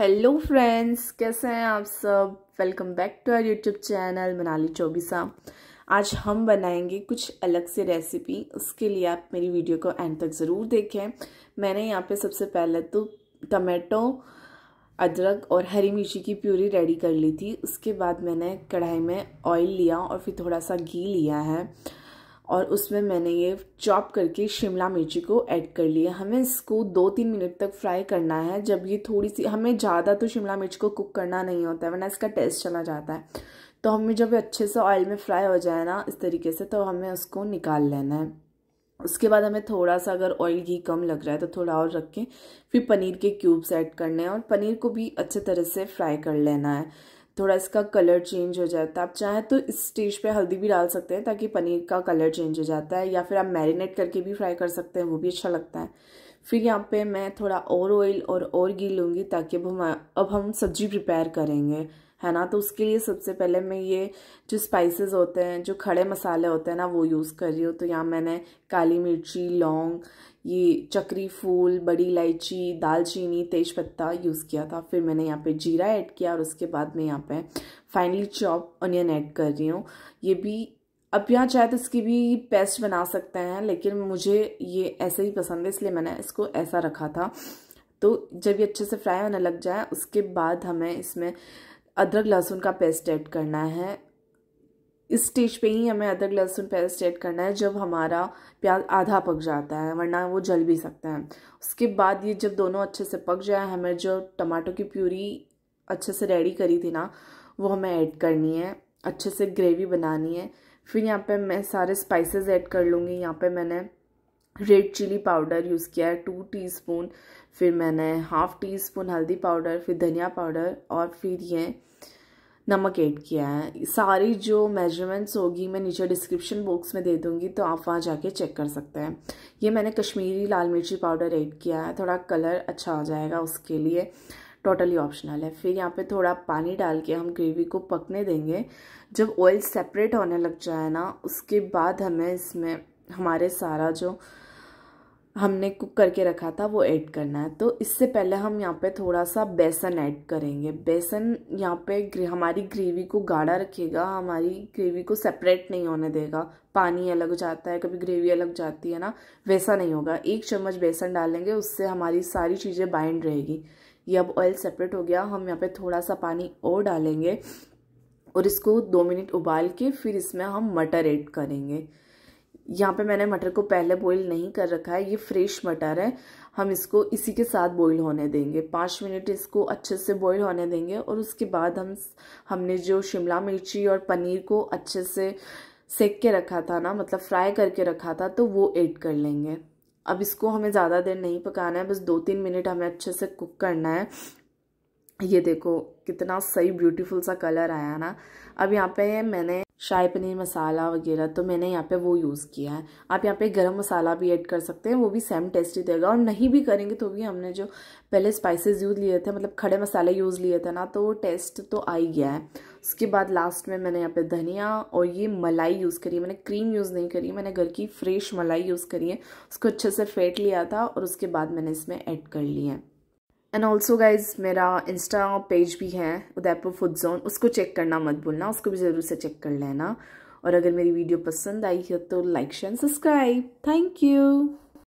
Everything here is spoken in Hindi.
हेलो फ्रेंड्स कैसे हैं आप सब welcome back to our YouTube channel Manali Chaubisa आज हम बनाएंगे कुछ अलग से रेसिपी उसके लिए आप मेरी वीडियो को एंड तक ज़रूर देखें मैंने यहाँ पे सबसे पहले तो टमाटो अदरक और हरी मिर्ची की प्यूरी रेडी कर ली थी उसके बाद मैंने कढ़ाई में ऑयल लिया और फिर थोड़ा सा घी लिया है और उसमें मैंने ये चॉप करके शिमला मिर्ची को ऐड कर लिया हमें इसको दो तीन मिनट तक फ्राई करना है जब ये थोड़ी सी हमें ज़्यादा तो शिमला मिर्च को कुक करना नहीं होता है वरना इसका टेस्ट चला जाता है तो हमें जब अच्छे से ऑयल में फ्राई हो जाए ना इस तरीके से तो हमें उसको निकाल लेना है उसके बाद हमें थोड़ा सा अगर ऑयल घी कम लग रहा है तो थोड़ा और रख के फिर पनीर के क्यूब्स ऐड करने हैं और पनीर को भी अच्छे तरह से फ्राई कर लेना है थोड़ा इसका कलर चेंज हो जाता है आप चाहें तो इस स्टेज पे हल्दी भी डाल सकते हैं ताकि पनीर का कलर चेंज हो जाता है या फिर आप मैरिनेट करके भी फ्राई कर सकते हैं वो भी अच्छा लगता है फिर यहाँ पे मैं थोड़ा और ऑयल और और घी लूँगी ताकि अब हम अब हम सब्जी प्रिपेयर करेंगे है ना तो उसके लिए सबसे पहले मैं ये जो स्पाइसेस होते हैं जो खड़े मसाले होते हैं ना वो यूज़ कर रही हूँ तो यहाँ मैंने काली मिर्ची लौंग ये चक्री फूल बड़ी इलायची दालचीनी तेज़पत्ता यूज़ किया था फिर मैंने यहाँ पे जीरा ऐड किया और उसके बाद मैं यहाँ पे फाइनली चॉप ऑनियन ऐड कर रही हूँ ये भी अब यहाँ चाहे तो इसकी भी पेस्ट बना सकते हैं लेकिन मुझे ये ऐसे ही पसंद है इसलिए मैंने इसको ऐसा रखा था तो जब ये अच्छे से फ्राई होने लग जाए उसके बाद हमें इसमें अदरक लहसुन का पेस्ट ऐड करना है इस स्टेज पे ही हमें अदरक लहसुन पेस्ट ऐड करना है जब हमारा प्याज आधा पक जाता है वरना वो जल भी सकता है उसके बाद ये जब दोनों अच्छे से पक जाए हमें जो टमाटो की प्यूरी अच्छे से रेडी करी थी ना वो हमें ऐड करनी है अच्छे से ग्रेवी बनानी है फिर यहाँ पे मैं सारे स्पाइसेस ऐड कर लूँगी यहाँ पे मैंने रेड चिली पाउडर यूज़ किया है टू टीस्पून फिर मैंने हाफ़ टी स्पून हल्दी पाउडर फिर धनिया पाउडर और फिर ये नमक ऐड किया है सारी जो मेजरमेंट्स होगी मैं नीचे डिस्क्रिप्शन बॉक्स में दे दूँगी तो आप वहाँ जाके चेक कर सकते हैं ये मैंने कश्मीरी लाल मिर्ची पाउडर ऐड किया है थोड़ा कलर अच्छा आ जाएगा उसके लिए टोटली ऑप्शनल है फिर यहाँ पे थोड़ा पानी डाल के हम ग्रेवी को पकने देंगे जब ऑयल सेपरेट होने लग जाए ना उसके बाद हमें इसमें हमारे सारा जो हमने कुक करके रखा था वो ऐड करना है तो इससे पहले हम यहाँ पे थोड़ा सा बेसन ऐड करेंगे बेसन यहाँ पे हमारी ग्रेवी को गाढ़ा रखेगा हमारी ग्रेवी को सेपरेट नहीं होने देगा पानी अलग जाता है कभी ग्रेवी अलग जाती है ना वैसा नहीं होगा एक चम्मच बेसन डालेंगे उससे हमारी सारी चीज़ें बाइंड रहेगी ये अब ऑयल सेपरेट हो गया हम यहाँ पर थोड़ा सा पानी और डालेंगे और इसको दो मिनट उबाल के फिर इसमें हम मटर ऐड करेंगे यहाँ पे मैंने मटर को पहले बॉईल नहीं कर रखा है ये फ्रेश मटर है हम इसको इसी के साथ बॉईल होने देंगे पाँच मिनट इसको अच्छे से बॉईल होने देंगे और उसके बाद हम हमने जो शिमला मिर्ची और पनीर को अच्छे से सेक के रखा था ना मतलब फ्राई करके रखा था तो वो ऐड कर लेंगे अब इसको हमें ज़्यादा देर नहीं पकाना है बस दो तीन मिनट हमें अच्छे से कुक करना है ये देखो कितना सही ब्यूटीफुल सा कलर आया ना अब यहाँ पे मैंने शाही पनीर मसाला वगैरह तो मैंने यहाँ पे वो यूज़ किया है आप यहाँ पे गरम मसाला भी ऐड कर सकते हैं वो भी सेम टेस्टी देगा और नहीं भी करेंगे तो भी हमने जो पहले स्पाइसेस यूज़ लिए थे मतलब खड़े मसाले यूज़ लिए थे ना तो टेस्ट तो आ ही गया है उसके बाद लास्ट में मैंने यहाँ पे धनिया और ये मलाई यूज़ करी है मैंने क्रीम यूज़ नहीं करी मैंने घर की फ्रेश मलाई यूज़ करी है उसको अच्छे से फेंट लिया था और उसके बाद मैंने इसमें ऐड कर लिया है एंड ऑल्सो गाइज मेरा इंस्टा पेज भी है उदयपुर फूड जोन उसको चेक करना मत भूलना उसको भी ज़रूर से चेक कर लेना और अगर मेरी वीडियो पसंद आई है तो like share subscribe thank you